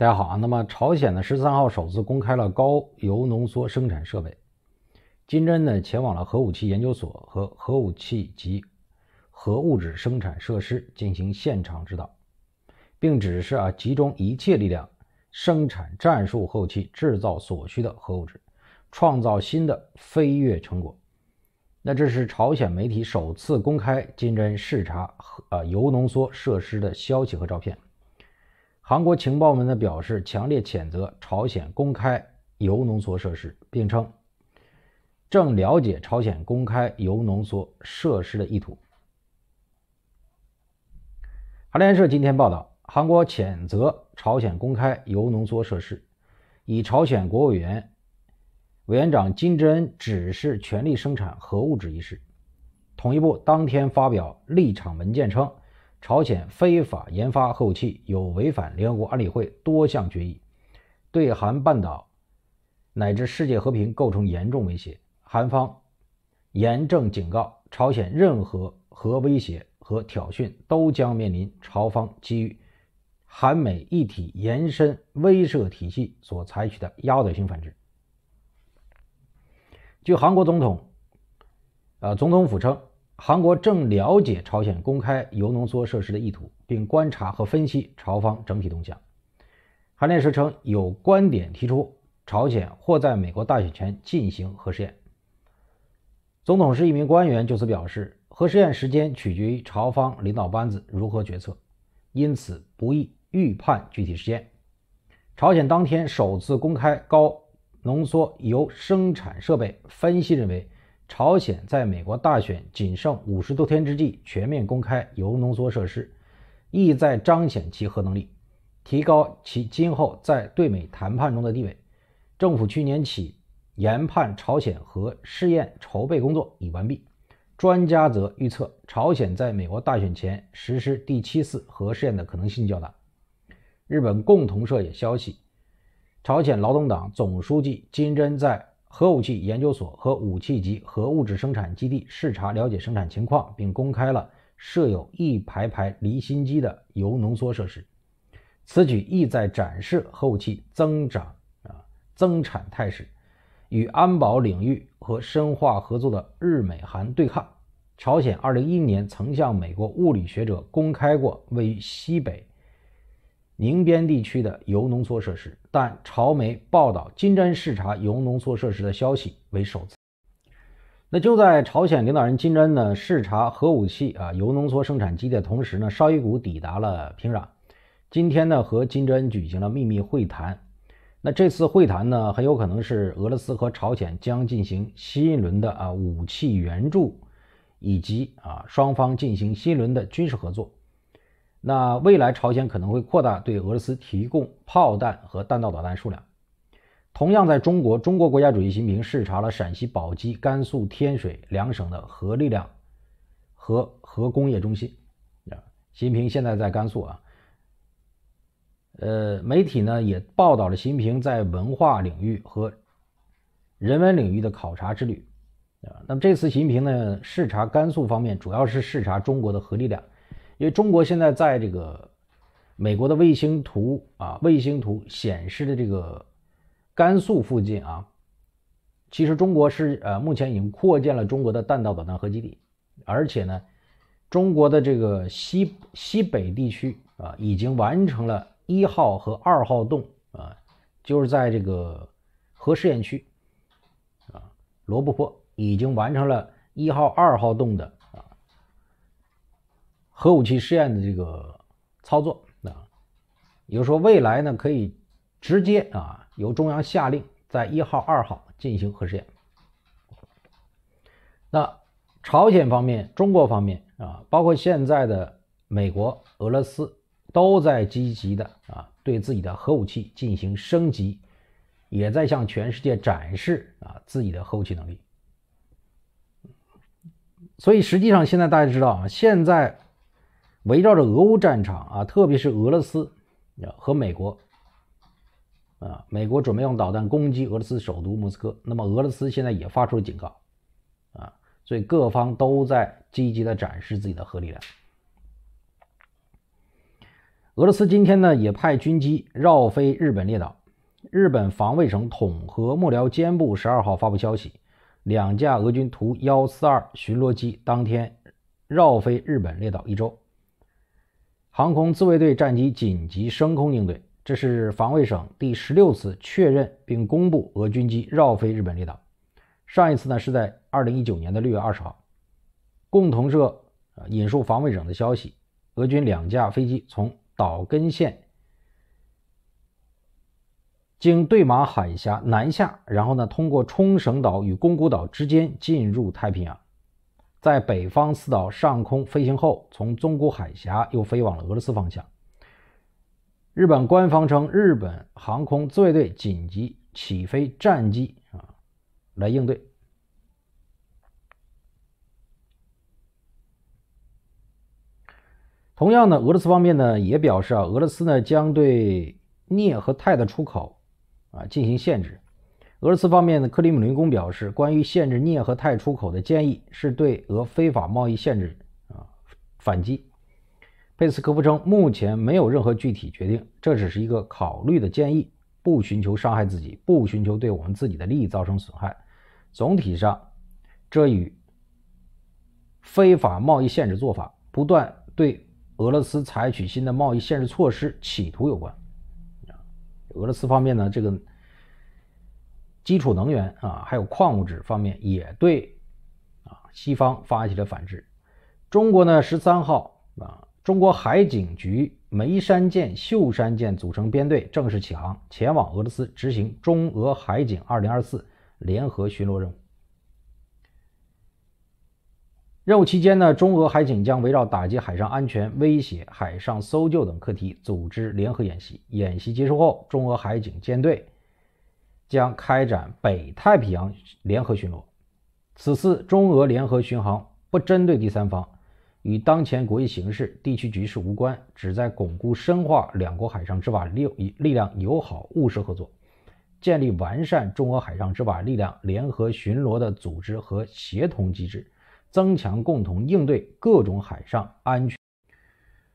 大家好啊！那么朝鲜呢，十三号首次公开了高铀浓缩生产设备。金正呢前往了核武器研究所和核武器及核物质生产设施进行现场指导，并指示啊集中一切力量生产战术后期制造所需的核物质，创造新的飞跃成果。那这是朝鲜媒体首次公开金正视察核啊铀浓缩设施的消息和照片。韩国情报门的表示，强烈谴责朝鲜公开铀浓缩设施，并称正了解朝鲜公开铀浓缩设施的意图。韩联社今天报道，韩国谴责朝鲜公开铀浓缩设施，以朝鲜国务委员长金正恩指示全力生产核物质一事，统一部当天发表立场文件称。朝鲜非法研发核武器，有违反联合国安理会多项决议，对韩半岛乃至世界和平构成严重威胁。韩方严正警告，朝鲜任何核威胁和挑衅都将面临朝方基于韩美一体延伸威慑体系所采取的压倒性反制。据韩国总统，呃，总统府称。韩国正了解朝鲜公开铀浓缩设施的意图，并观察和分析朝方整体动向。韩联社称，有观点提出，朝鲜或在美国大选前进行核试验。总统是一名官员就此表示，核试验时间取决于朝方领导班子如何决策，因此不易预判具体时间。朝鲜当天首次公开高浓缩铀生产设备，分析认为。朝鲜在美国大选仅剩五十多天之际，全面公开铀浓缩设施，意在彰显其核能力，提高其今后在对美谈判中的地位。政府去年起研判朝鲜核试验筹备工作已完毕。专家则预测，朝鲜在美国大选前实施第七次核试验的可能性较大。日本共同社也消息，朝鲜劳动党总书记金珍在。核武器研究所和武器级核物质生产基地视察，了解生产情况，并公开了设有一排排离心机的铀浓缩设施。此举意在展示核武器增长啊增产态势，与安保领域和深化合作的日美韩对抗。朝鲜2011年曾向美国物理学者公开过位于西北。宁边地区的铀浓缩设施，但朝媒报道金砖视察铀浓缩设施的消息为首次。那就在朝鲜领导人金砖呢视察核武器啊铀浓缩生产基地的同时呢，绍伊古抵达了平壤，今天呢和金正恩举行了秘密会谈。那这次会谈呢，很有可能是俄罗斯和朝鲜将进行新一轮的啊武器援助，以及啊双方进行新一轮的军事合作。那未来朝鲜可能会扩大对俄罗斯提供炮弹和弹道导弹数量。同样，在中国，中国国家主席习近平视察了陕西宝鸡、甘肃天水两省的核力量和核工业中心。啊，习近平现在在甘肃啊。呃，媒体呢也报道了习近平在文化领域和人文领域的考察之旅，啊，那么这次习近平呢视察甘肃方面，主要是视察中国的核力量。因为中国现在在这个美国的卫星图啊，卫星图显示的这个甘肃附近啊，其实中国是呃目前已经扩建了中国的弹道导弹核基地，而且呢，中国的这个西西北地区啊，已经完成了一号和二号洞啊，就是在这个核试验区啊，罗布泊已经完成了一号、二号洞的。核武器试验的这个操作啊，也就是说，未来呢可以直接啊由中央下令在一号、二号进行核试验。那朝鲜方面、中国方面啊，包括现在的美国、俄罗斯，都在积极的啊对自己的核武器进行升级，也在向全世界展示啊自己的核武器能力。所以，实际上现在大家知道啊，现在。围绕着俄乌战场啊，特别是俄罗斯和美国，啊，美国准备用导弹攻击俄罗斯首都莫斯科，那么俄罗斯现在也发出了警告，啊，所以各方都在积极的展示自己的核力量。俄罗斯今天呢也派军机绕飞日本列岛，日本防卫省统合幕僚监部十二号发布消息，两架俄军图幺四二巡逻机当天绕飞日本列岛一周。航空自卫队战机紧急升空应对，这是防卫省第十六次确认并公布俄军机绕飞日本列岛。上一次呢是在二零一九年的六月二十号。共同社引述防卫省的消息，俄军两架飞机从岛根县经对马海峡南下，然后呢通过冲绳岛与宫古岛之间进入太平洋。在北方四岛上空飞行后，从宗谷海峡又飞往了俄罗斯方向。日本官方称，日本航空自卫队紧急起飞战机啊，来应对。同样呢，俄罗斯方面呢也表示啊，俄罗斯呢将对镍和钛的出口啊进行限制。俄罗斯方面的克里姆林宫表示，关于限制镍和钛出口的建议是对俄非法贸易限制啊反击。佩斯科夫称，目前没有任何具体决定，这只是一个考虑的建议，不寻求伤害自己，不寻求对我们自己的利益造成损害。总体上，这与非法贸易限制做法不断对俄罗斯采取新的贸易限制措施企图有关。啊，俄罗斯方面呢这个。基础能源啊，还有矿物质方面也对啊西方发起了反制。中国呢，十三号啊，中国海警局梅山舰、秀山舰组成编队正式起航，前往俄罗斯执行中俄海警二零二四联合巡逻任务。任务期间呢，中俄海警将围绕打击海上安全威胁、海上搜救等课题组织联合演习。演习结束后，中俄海警舰队。将开展北太平洋联合巡逻。此次中俄联合巡航不针对第三方，与当前国际形势、地区局势无关，旨在巩固深化两国海上执法力力量友好务实合作，建立完善中俄海上执法力量联合巡逻的组织和协同机制，增强共同应对各种海上安全。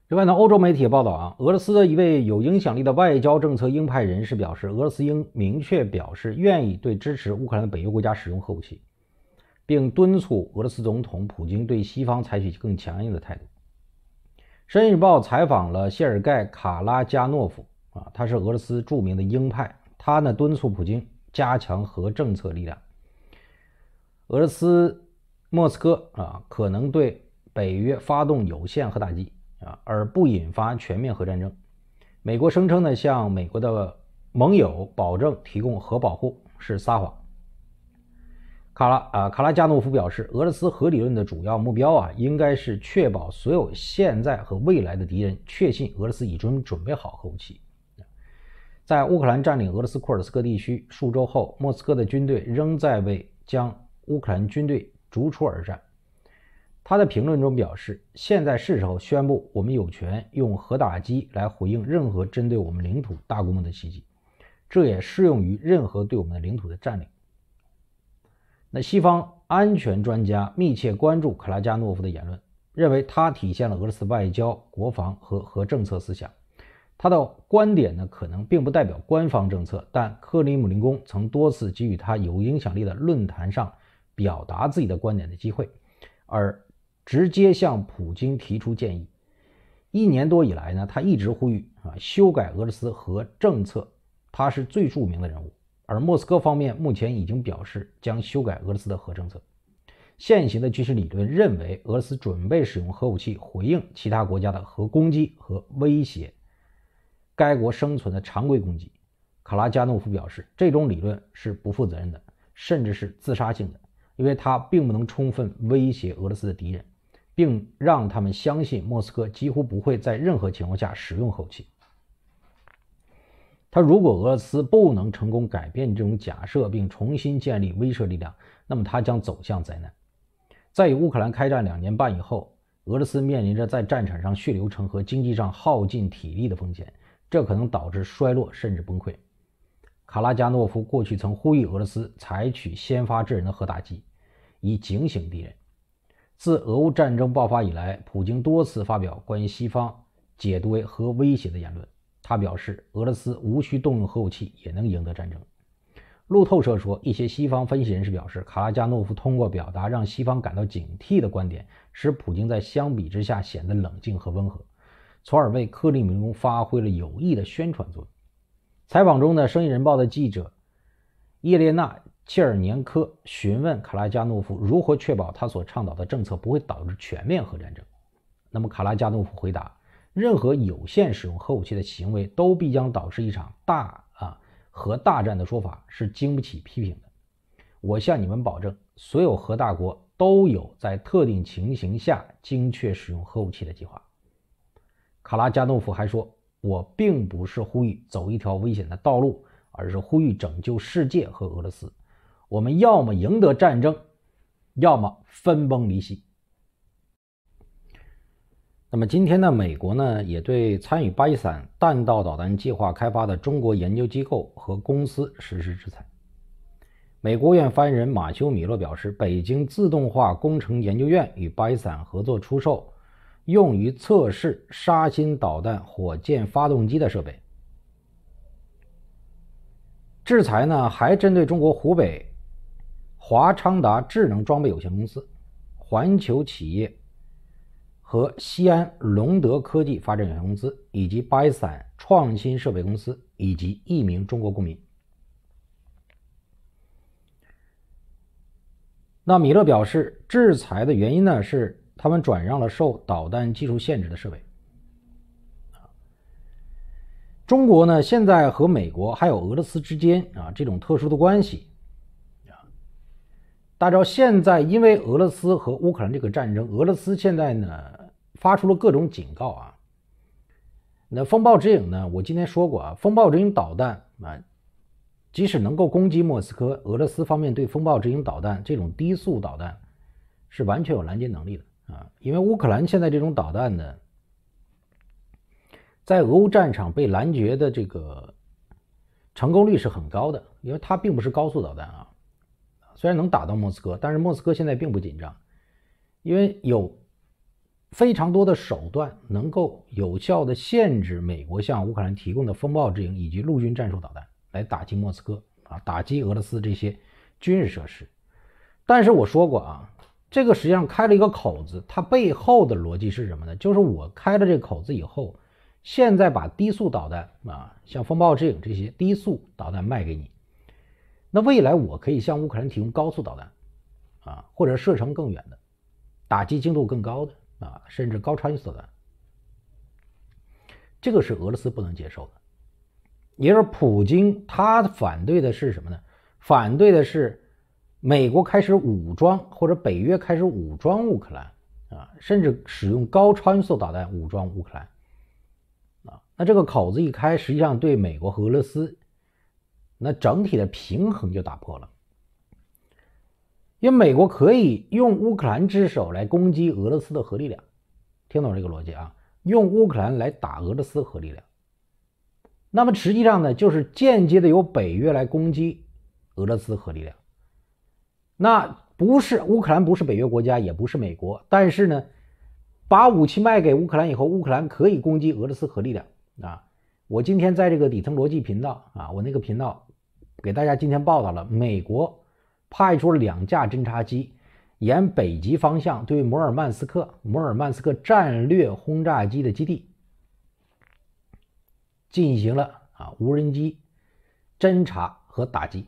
另外呢，欧洲媒体报道啊，俄罗斯的一位有影响力的外交政策鹰派人士表示，俄罗斯应明确表示愿意对支持乌克兰的北约国家使用核武器，并敦促俄罗斯总统普京对西方采取更强硬的态度。《深日报》采访了谢尔盖·卡拉加诺夫啊，他是俄罗斯著名的鹰派，他呢敦促普京加强核政策力量。俄罗斯莫斯科啊，可能对北约发动有限核打击。啊，而不引发全面核战争。美国声称呢，向美国的盟友保证提供核保护是撒谎。卡拉啊，卡拉加诺夫表示，俄罗斯核理论的主要目标啊，应该是确保所有现在和未来的敌人确信俄罗斯已经准备好核武器。在乌克兰占领俄罗斯库尔斯克地区数周后，莫斯科的军队仍在为将乌克兰军队逐出而战。他在评论中表示：“现在是时候宣布，我们有权用核打击来回应任何针对我们领土大规模的袭击，这也适用于任何对我们的领土的占领。”那西方安全专家密切关注克拉加诺夫的言论，认为他体现了俄罗斯外交、国防和核政策思想。他的观点呢，可能并不代表官方政策，但克里姆林宫曾多次给予他有影响力的论坛上表达自己的观点的机会，而。直接向普京提出建议。一年多以来呢，他一直呼吁啊修改俄罗斯核政策，他是最著名的人物。而莫斯科方面目前已经表示将修改俄罗斯的核政策。现行的军事理论认为，俄罗斯准备使用核武器回应其他国家的核攻击和威胁该国生存的常规攻击。卡拉加诺夫表示，这种理论是不负责任的，甚至是自杀性的，因为它并不能充分威胁俄罗斯的敌人。并让他们相信，莫斯科几乎不会在任何情况下使用核武器。他如果俄罗斯不能成功改变这种假设，并重新建立威慑力量，那么他将走向灾难。在与乌克兰开战两年半以后，俄罗斯面临着在战场上血流成河、经济上耗尽体力的风险，这可能导致衰落甚至崩溃。卡拉加诺夫过去曾呼吁俄罗斯采取先发制人的核打击，以警醒敌人。自俄乌战争爆发以来，普京多次发表关于西方解读为核威胁的言论。他表示，俄罗斯无需动用核武器也能赢得战争。路透社说，一些西方分析人士表示，卡拉加诺夫通过表达让西方感到警惕的观点，使普京在相比之下显得冷静和温和，从而为克里米亚发挥了有益的宣传作用。采访中的《生意人报》的记者叶列娜。切尔年科询问卡拉加诺夫如何确保他所倡导的政策不会导致全面核战争。那么，卡拉加诺夫回答：“任何有限使用核武器的行为都必将导致一场大啊核大战的说法是经不起批评的。我向你们保证，所有核大国都有在特定情形下精确使用核武器的计划。”卡拉加诺夫还说：“我并不是呼吁走一条危险的道路，而是呼吁拯救世界和俄罗斯。”我们要么赢得战争，要么分崩离析。那么今天呢？美国呢也对参与巴基斯坦弹道导弹计划开发的中国研究机构和公司实施制裁。美国院发言人马修·米洛表示，北京自动化工程研究院与巴基斯坦合作出售用于测试沙新导弹火箭发动机的设备。制裁呢还针对中国湖北。华昌达智能装备有限公司、环球企业、和西安隆德科技发展有限公司，以及巴基斯坦创新设备公司，以及一名中国公民。那米勒表示，制裁的原因呢是他们转让了受导弹技术限制的设备。中国呢现在和美国还有俄罗斯之间啊这种特殊的关系。按照现在，因为俄罗斯和乌克兰这个战争，俄罗斯现在呢发出了各种警告啊。那风暴之影呢？我今天说过啊，风暴之影导弹啊，即使能够攻击莫斯科，俄罗斯方面对风暴之影导弹这种低速导弹是完全有拦截能力的啊。因为乌克兰现在这种导弹呢，在俄乌战场被拦截的这个成功率是很高的，因为它并不是高速导弹啊。虽然能打到莫斯科，但是莫斯科现在并不紧张，因为有非常多的手段能够有效的限制美国向乌克兰提供的风暴之影以及陆军战术导弹来打击莫斯科啊，打击俄罗斯这些军事设施。但是我说过啊，这个实际上开了一个口子，它背后的逻辑是什么呢？就是我开了这个口子以后，现在把低速导弹啊，像风暴之影这些低速导弹卖给你。那未来我可以向乌克兰提供高速导弹，啊，或者射程更远的，打击精度更高的啊，甚至高超音速导弹。这个是俄罗斯不能接受的。也就是普京他反对的是什么呢？反对的是美国开始武装或者北约开始武装乌克兰啊，甚至使用高超音速导弹武装乌克兰。啊，那这个口子一开，实际上对美国和俄罗斯。那整体的平衡就打破了，因为美国可以用乌克兰之手来攻击俄罗斯的核力量，听懂这个逻辑啊？用乌克兰来打俄罗斯核力量，那么实际上呢，就是间接的由北约来攻击俄罗斯核力量。那不是乌克兰，不是北约国家，也不是美国，但是呢，把武器卖给乌克兰以后，乌克兰可以攻击俄罗斯核力量啊！我今天在这个底层逻辑频道啊，我那个频道。给大家今天报道了，美国派出了两架侦察机，沿北极方向对摩尔曼斯克、摩尔曼斯克战略轰炸机的基地进行了啊无人机侦察和打击。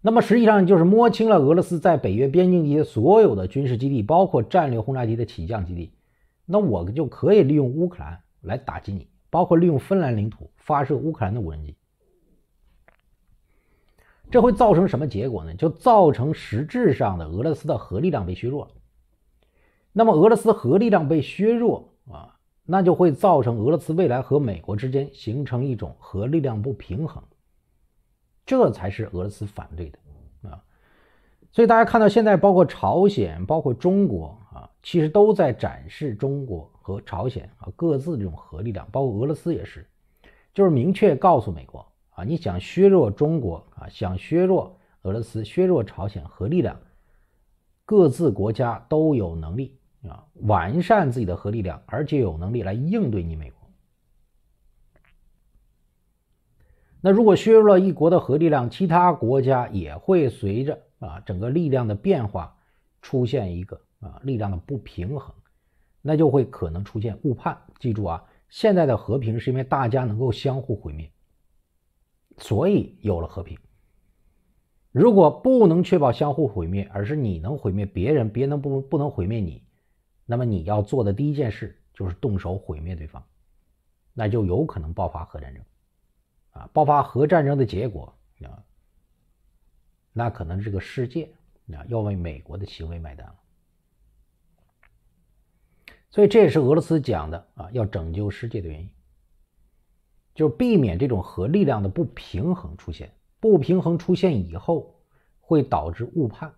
那么实际上就是摸清了俄罗斯在北约边境这些所有的军事基地，包括战略轰炸机的起降基地。那我就可以利用乌克兰来打击你，包括利用芬兰领土发射乌克兰的无人机。这会造成什么结果呢？就造成实质上的俄罗斯的核力量被削弱。那么俄罗斯核力量被削弱啊，那就会造成俄罗斯未来和美国之间形成一种核力量不平衡。这才是俄罗斯反对的啊。所以大家看到现在，包括朝鲜、包括中国啊，其实都在展示中国和朝鲜啊各自这种核力量，包括俄罗斯也是，就是明确告诉美国。你想削弱中国啊？想削弱俄罗斯、削弱朝鲜核力量，各自国家都有能力啊完善自己的核力量，而且有能力来应对你美国。那如果削弱了一国的核力量，其他国家也会随着啊整个力量的变化出现一个啊力量的不平衡，那就会可能出现误判。记住啊，现在的和平是因为大家能够相互毁灭。所以有了和平。如果不能确保相互毁灭，而是你能毁灭别人，别人不不能毁灭你，那么你要做的第一件事就是动手毁灭对方，那就有可能爆发核战争。啊，爆发核战争的结果啊，那可能这个世界啊要为美国的行为买单了。所以这也是俄罗斯讲的啊，要拯救世界的原因。就避免这种核力量的不平衡出现，不平衡出现以后会导致误判。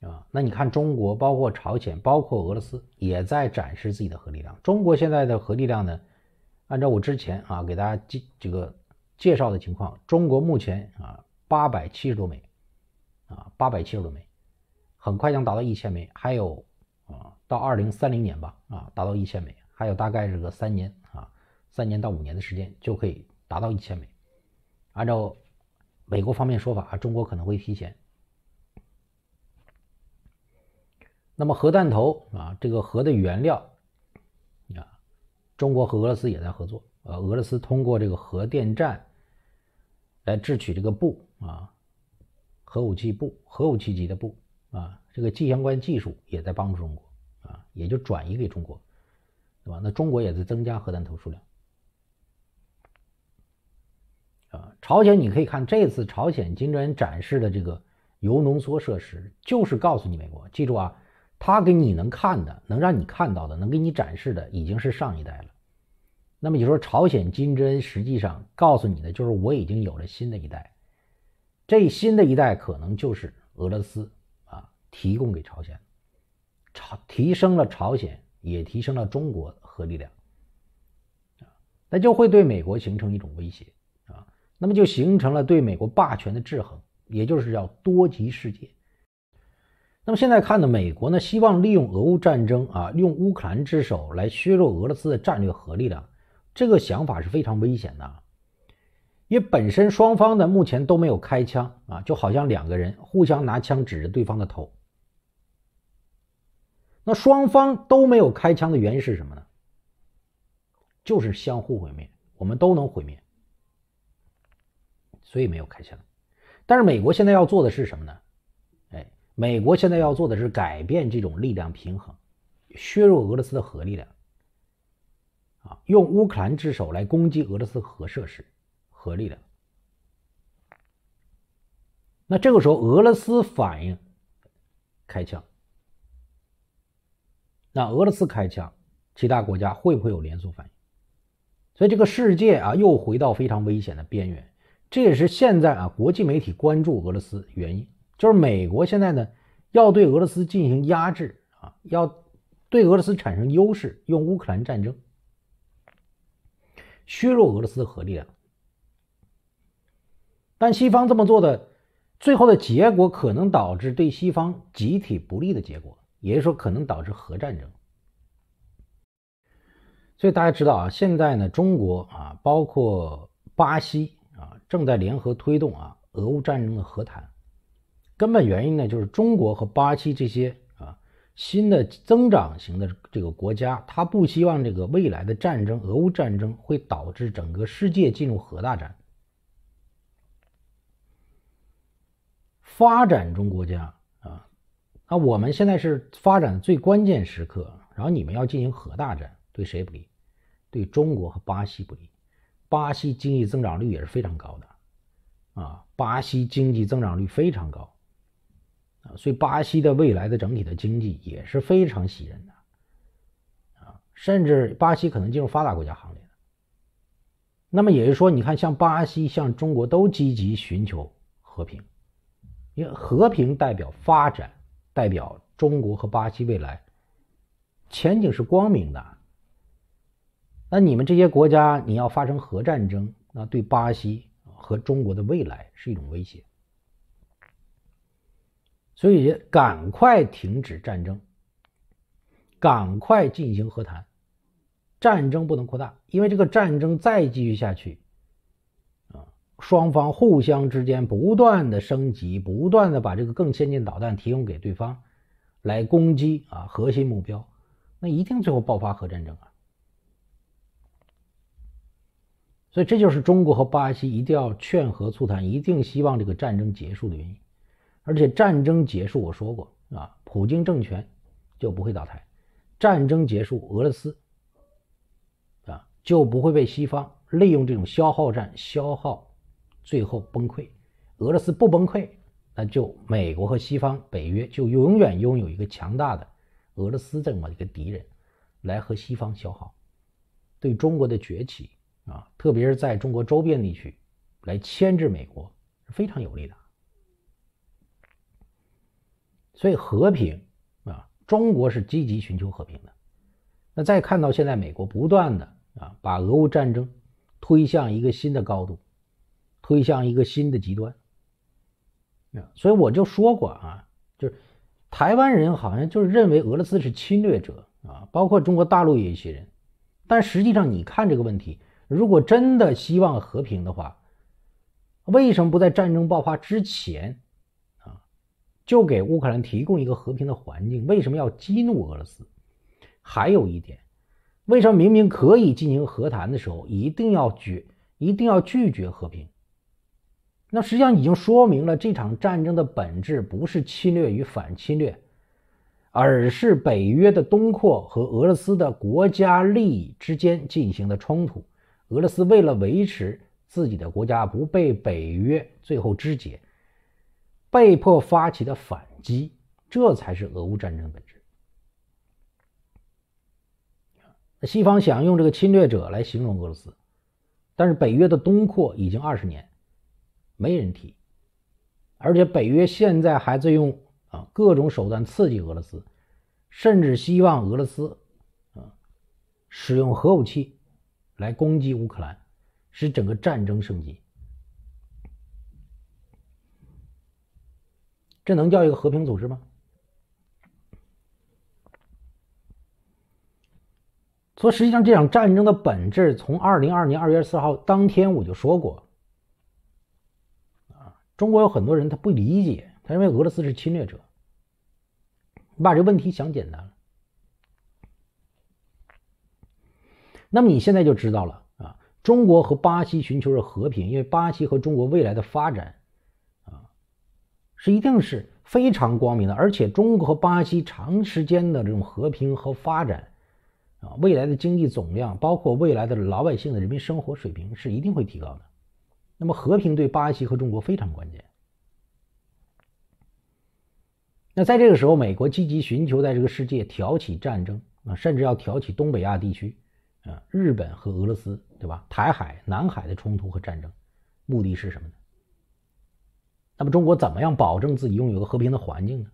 啊，那你看中国，包括朝鲜，包括俄罗斯也在展示自己的核力量。中国现在的核力量呢，按照我之前啊给大家介这个介绍的情况，中国目前啊八百七十多枚，啊八百七十多枚，很快将达到一千枚，还有啊到二零三零年吧啊达到一千枚，还有大概这个三年。三年到五年的时间就可以达到一千枚。按照美国方面说法啊，中国可能会提前。那么核弹头啊，这个核的原料啊，中国和俄罗斯也在合作。呃，俄罗斯通过这个核电站来制取这个布啊，核武器布，核武器级的布啊，这个技相关技术也在帮助中国啊，也就转移给中国，对吧？那中国也在增加核弹头数量。啊，朝鲜，你可以看这次朝鲜金正恩展示的这个铀浓缩设施，就是告诉你美国，记住啊，他给你能看的、能让你看到的、能给你展示的，已经是上一代了。那么你说朝鲜金正恩实际上告诉你的就是，我已经有了新的一代，这新的一代可能就是俄罗斯啊提供给朝鲜，朝提升了朝鲜，也提升了中国核力量，那就会对美国形成一种威胁。那么就形成了对美国霸权的制衡，也就是叫多极世界。那么现在看呢，美国呢希望利用俄乌战争啊，用乌克兰之手来削弱俄罗斯的战略核力量，这个想法是非常危险的。因为本身双方呢目前都没有开枪啊，就好像两个人互相拿枪指着对方的头。那双方都没有开枪的原因是什么呢？就是相互毁灭，我们都能毁灭。所以没有开枪，但是美国现在要做的是什么呢？哎，美国现在要做的是改变这种力量平衡，削弱俄罗斯的核力量，啊，用乌克兰之手来攻击俄罗斯核设施、核力量。那这个时候，俄罗斯反应开枪，那俄罗斯开枪，其他国家会不会有连锁反应？所以这个世界啊，又回到非常危险的边缘。这也是现在啊，国际媒体关注俄罗斯原因，就是美国现在呢要对俄罗斯进行压制啊，要对俄罗斯产生优势，用乌克兰战争削弱俄罗斯的核力量。但西方这么做的最后的结果，可能导致对西方集体不利的结果，也就是说，可能导致核战争。所以大家知道啊，现在呢，中国啊，包括巴西。正在联合推动啊，俄乌战争的和谈。根本原因呢，就是中国和巴西这些啊新的增长型的这个国家，他不希望这个未来的战争，俄乌战争会导致整个世界进入核大战。发展中国家啊，那我们现在是发展最关键时刻，然后你们要进行核大战，对谁不利？对中国和巴西不利。巴西经济增长率也是非常高的，啊，巴西经济增长率非常高，啊，所以巴西的未来的整体的经济也是非常喜人的，啊，甚至巴西可能进入发达国家行列那么也就是说，你看，像巴西、像中国都积极寻求和平，因为和平代表发展，代表中国和巴西未来前景是光明的。那你们这些国家，你要发生核战争，那对巴西和中国的未来是一种威胁。所以，赶快停止战争，赶快进行和谈，战争不能扩大，因为这个战争再继续下去，啊，双方互相之间不断的升级，不断的把这个更先进导弹提供给对方，来攻击啊核心目标，那一定最后爆发核战争啊。所以这就是中国和巴西一定要劝和促谈，一定希望这个战争结束的原因。而且战争结束，我说过啊，普京政权就不会倒台。战争结束，俄罗斯啊就不会被西方利用这种消耗战消耗，最后崩溃。俄罗斯不崩溃，那就美国和西方、北约就永远拥有一个强大的俄罗斯这么一个敌人，来和西方消耗，对中国的崛起。啊，特别是在中国周边地区，来牵制美国是非常有利的。所以和平啊，中国是积极寻求和平的。那再看到现在美国不断的啊，把俄乌战争推向一个新的高度，推向一个新的极端。啊，所以我就说过啊，就是台湾人好像就是认为俄罗斯是侵略者啊，包括中国大陆也有一些人，但实际上你看这个问题。如果真的希望和平的话，为什么不在战争爆发之前啊就给乌克兰提供一个和平的环境？为什么要激怒俄罗斯？还有一点，为什么明明可以进行和谈的时候，一定要拒，一定要拒绝和平？那实际上已经说明了这场战争的本质不是侵略与反侵略，而是北约的东扩和俄罗斯的国家利益之间进行的冲突。俄罗斯为了维持自己的国家不被北约最后肢解，被迫发起的反击，这才是俄乌战争本质。西方想用这个侵略者来形容俄罗斯，但是北约的东扩已经二十年没人提，而且北约现在还在用啊各种手段刺激俄罗斯，甚至希望俄罗斯啊使用核武器。来攻击乌克兰，使整个战争升级，这能叫一个和平组织吗？所以，实际上这场战争的本质，从二零二年二月四号当天我就说过，啊，中国有很多人他不理解，他认为俄罗斯是侵略者，你把这个问题想简单了。那么你现在就知道了啊！中国和巴西寻求着和平，因为巴西和中国未来的发展，啊，是一定是非常光明的。而且中国和巴西长时间的这种和平和发展，啊，未来的经济总量，包括未来的老百姓的人民生活水平，是一定会提高的。那么和平对巴西和中国非常关键。那在这个时候，美国积极寻求在这个世界挑起战争啊，甚至要挑起东北亚地区。啊，日本和俄罗斯，对吧？台海、南海的冲突和战争，目的是什么呢？那么中国怎么样保证自己拥有个和平的环境呢？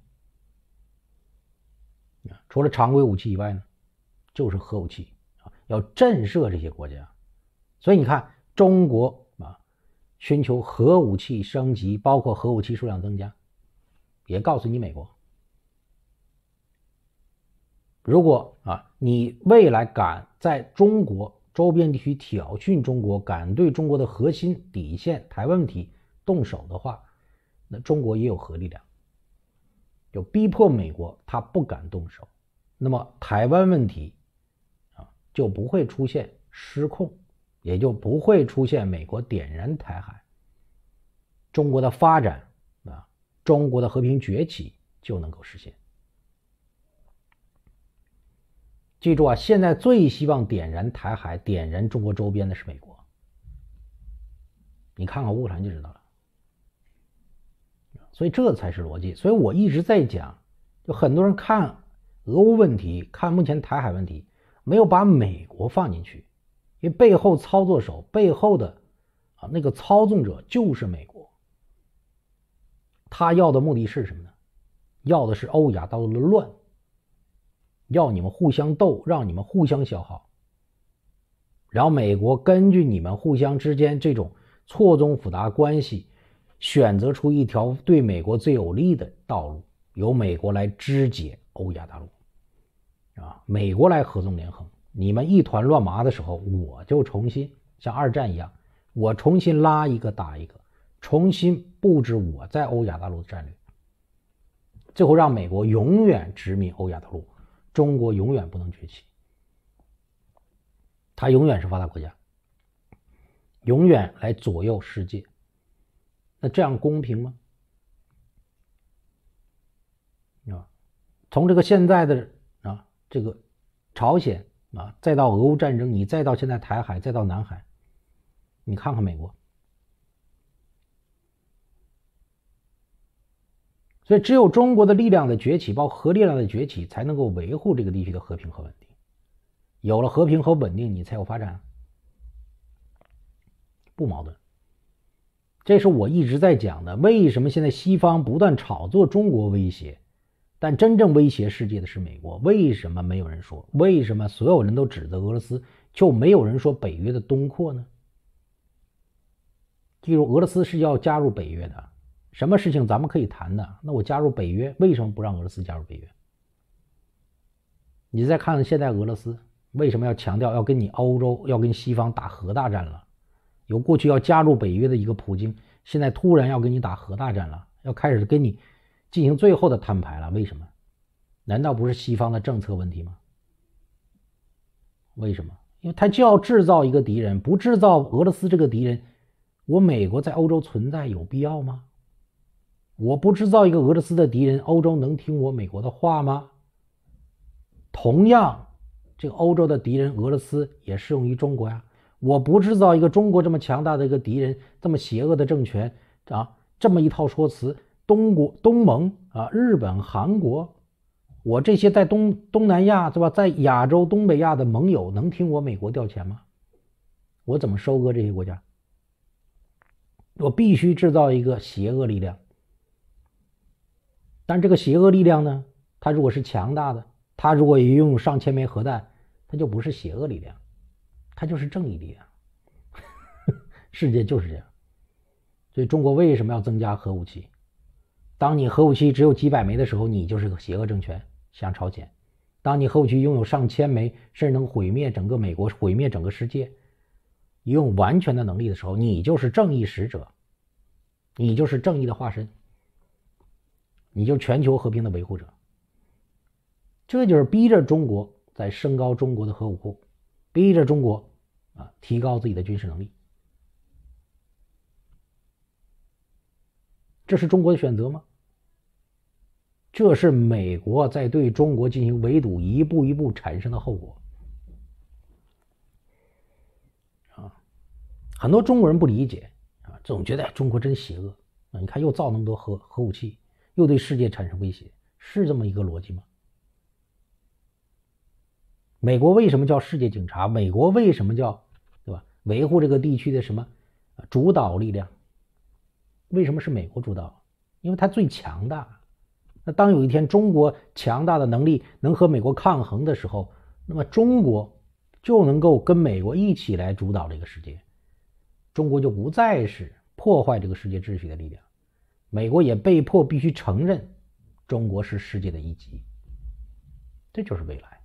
啊，除了常规武器以外呢，就是核武器啊，要震慑这些国家。所以你看，中国啊，寻求核武器升级，包括核武器数量增加，也告诉你美国。如果啊，你未来敢在中国周边地区挑衅中国，敢对中国的核心底线台湾问题动手的话，那中国也有核力量，就逼迫美国他不敢动手，那么台湾问题啊就不会出现失控，也就不会出现美国点燃台海，中国的发展啊，中国的和平崛起就能够实现。记住啊，现在最希望点燃台海、点燃中国周边的是美国。你看看乌克兰就知道了。所以这才是逻辑。所以我一直在讲，就很多人看俄乌问题、看目前台海问题，没有把美国放进去，因为背后操作手背后的啊那个操纵者就是美国。他要的目的是什么呢？要的是欧亚大陆的乱。要你们互相斗，让你们互相消耗，然后美国根据你们互相之间这种错综复杂关系，选择出一条对美国最有利的道路，由美国来肢解欧亚大陆，啊，美国来合纵连横，你们一团乱麻的时候，我就重新像二战一样，我重新拉一个打一个，重新布置我在欧亚大陆的战略，最后让美国永远殖民欧亚大陆。中国永远不能崛起，它永远是发达国家，永远来左右世界。那这样公平吗？啊，从这个现在的啊，这个朝鲜啊，再到俄乌战争，你再到现在台海，再到南海，你看看美国。所以，只有中国的力量的崛起，包括核力量的崛起，才能够维护这个地区的和平和稳定。有了和平和稳定，你才有发展，不矛盾。这是我一直在讲的。为什么现在西方不断炒作中国威胁？但真正威胁世界的是美国。为什么没有人说？为什么所有人都指责俄罗斯，就没有人说北约的东扩呢？记住，俄罗斯是要加入北约的。什么事情咱们可以谈的？那我加入北约，为什么不让俄罗斯加入北约？你再看看现在俄罗斯为什么要强调要跟你欧洲、要跟西方打核大战了？由过去要加入北约的一个普京，现在突然要跟你打核大战了，要开始跟你进行最后的摊牌了。为什么？难道不是西方的政策问题吗？为什么？因为他就要制造一个敌人，不制造俄罗斯这个敌人，我美国在欧洲存在有必要吗？我不制造一个俄罗斯的敌人，欧洲能听我美国的话吗？同样，这个欧洲的敌人俄罗斯也适用于中国呀。我不制造一个中国这么强大的一个敌人，这么邪恶的政权啊，这么一套说辞。东国、东盟啊，日本、韩国，我这些在东东南亚对吧，在亚洲东北亚的盟友能听我美国调遣吗？我怎么收割这些国家？我必须制造一个邪恶力量。但这个邪恶力量呢？它如果是强大的，它如果一有上千枚核弹，它就不是邪恶力量，它就是正义力量。世界就是这样。所以中国为什么要增加核武器？当你核武器只有几百枚的时候，你就是个邪恶政权，像朝鲜；当你核武器拥有上千枚，甚至能毁灭整个美国、毁灭整个世界，拥有完全的能力的时候，你就是正义使者，你就是正义的化身。你就是全球和平的维护者，这就是逼着中国在升高中国的核武库，逼着中国啊提高自己的军事能力。这是中国的选择吗？这是美国在对中国进行围堵一步一步产生的后果。啊，很多中国人不理解啊，总觉得中国真邪恶啊！你看，又造那么多核核武器。又对世界产生威胁，是这么一个逻辑吗？美国为什么叫世界警察？美国为什么叫对吧？维护这个地区的什么主导力量？为什么是美国主导？因为它最强大。那当有一天中国强大的能力能和美国抗衡的时候，那么中国就能够跟美国一起来主导这个世界，中国就不再是破坏这个世界秩序的力量。美国也被迫必须承认，中国是世界的一极。这就是未来。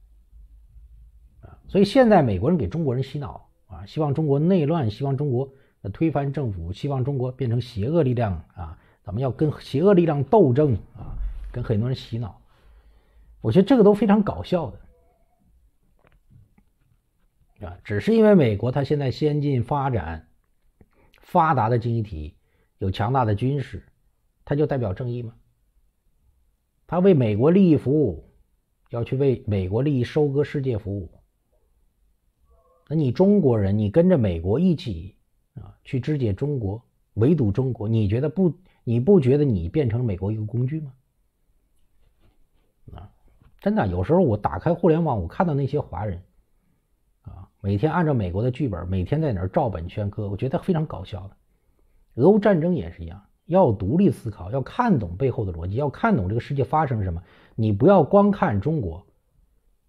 啊，所以现在美国人给中国人洗脑啊，希望中国内乱，希望中国推翻政府，希望中国变成邪恶力量啊，咱们要跟邪恶力量斗争啊，跟很多人洗脑。我觉得这个都非常搞笑的，啊，只是因为美国它现在先进、发展、发达的经济体，有强大的军事。他就代表正义吗？他为美国利益服务，要去为美国利益收割世界服务。那你中国人，你跟着美国一起啊去肢解中国、围堵中国，你觉得不？你不觉得你变成美国一个工具吗？啊，真的，有时候我打开互联网，我看到那些华人啊，每天按照美国的剧本，每天在哪儿照本宣科，我觉得非常搞笑的。俄乌战争也是一样。要独立思考，要看懂背后的逻辑，要看懂这个世界发生什么。你不要光看中国，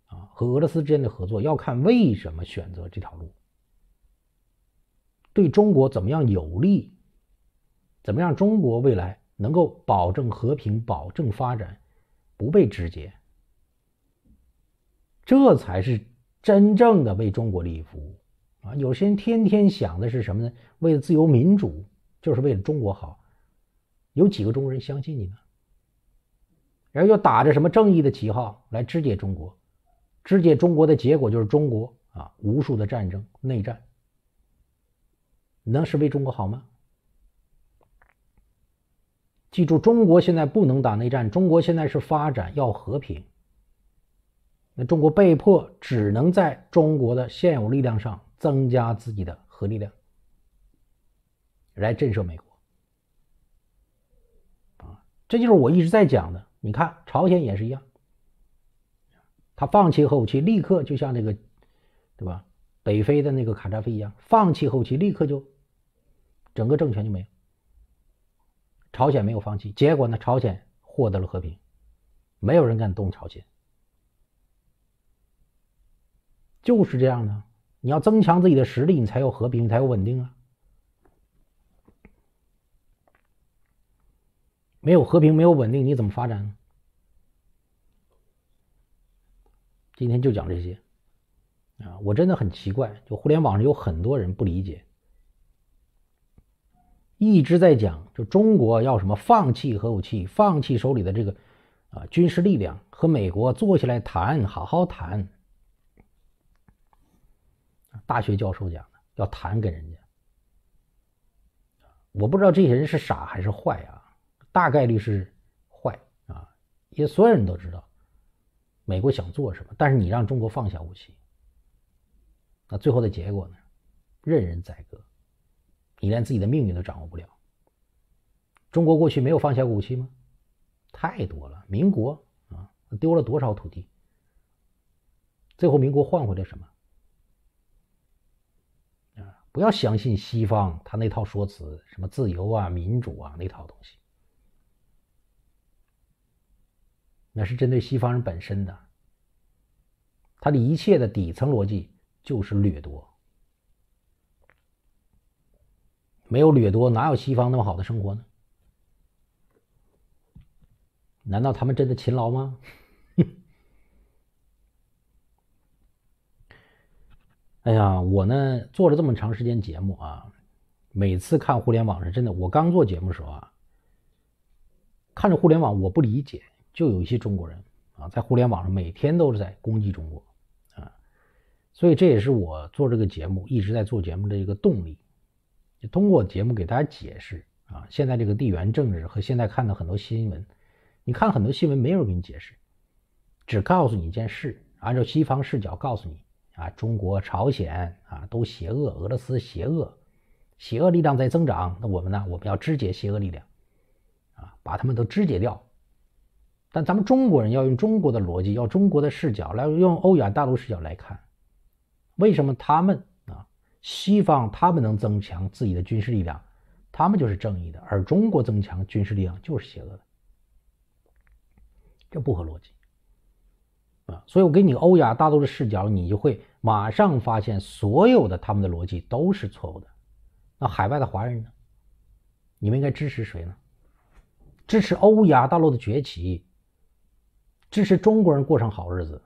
啊，和俄罗斯之间的合作，要看为什么选择这条路，对中国怎么样有利，怎么样中国未来能够保证和平、保证发展，不被肢解。这才是真正的为中国利益服务。啊，有些人天天想的是什么呢？为了自由民主，就是为了中国好。有几个中国人相信你呢？然后又打着什么正义的旗号来肢解中国，肢解中国的结果就是中国啊，无数的战争、内战，那是为中国好吗？记住，中国现在不能打内战，中国现在是发展要和平。那中国被迫只能在中国的现有力量上增加自己的核力量，来震慑美国。这就是我一直在讲的。你看，朝鲜也是一样，他放弃核武器，立刻就像那个，对吧？北非的那个卡扎菲一样，放弃核武器，立刻就整个政权就没了。朝鲜没有放弃，结果呢？朝鲜获得了和平，没有人敢动朝鲜。就是这样的。你要增强自己的实力，你才有和平，才有稳定啊。没有和平，没有稳定，你怎么发展？今天就讲这些，啊，我真的很奇怪，就互联网上有很多人不理解，一直在讲，就中国要什么放弃核武器，放弃手里的这个，啊，军事力量，和美国坐下来谈，好好谈。大学教授讲的，要谈给人家，我不知道这些人是傻还是坏啊。大概率是坏啊，因为所有人都知道美国想做什么，但是你让中国放下武器，那最后的结果呢？任人宰割，你连自己的命运都掌握不了。中国过去没有放下武器吗？太多了，民国啊，丢了多少土地？最后民国换回来什么？啊，不要相信西方他那套说辞，什么自由啊、民主啊那套东西。那是针对西方人本身的，他的一切的底层逻辑就是掠夺，没有掠夺哪有西方那么好的生活呢？难道他们真的勤劳吗？哎呀，我呢做了这么长时间节目啊，每次看互联网上真的，我刚做节目的时候啊，看着互联网我不理解。就有一些中国人啊，在互联网上每天都是在攻击中国啊，所以这也是我做这个节目一直在做节目的一个动力。就通过节目给大家解释啊，现在这个地缘政治和现在看到很多新闻，你看很多新闻没有人给你解释，只告诉你一件事：按照西方视角告诉你啊，中国、朝鲜啊都邪恶，俄罗斯邪恶，邪恶力量在增长。那我们呢？我们要肢解邪恶力量啊，把他们都肢解掉。但咱们中国人要用中国的逻辑，要中国的视角来用欧亚大陆视角来看，为什么他们啊，西方他们能增强自己的军事力量，他们就是正义的，而中国增强军事力量就是邪恶的，这不合逻辑啊！所以我给你欧亚大陆的视角，你就会马上发现所有的他们的逻辑都是错误的。那海外的华人呢？你们应该支持谁呢？支持欧亚大陆的崛起。支持中国人过上好日子。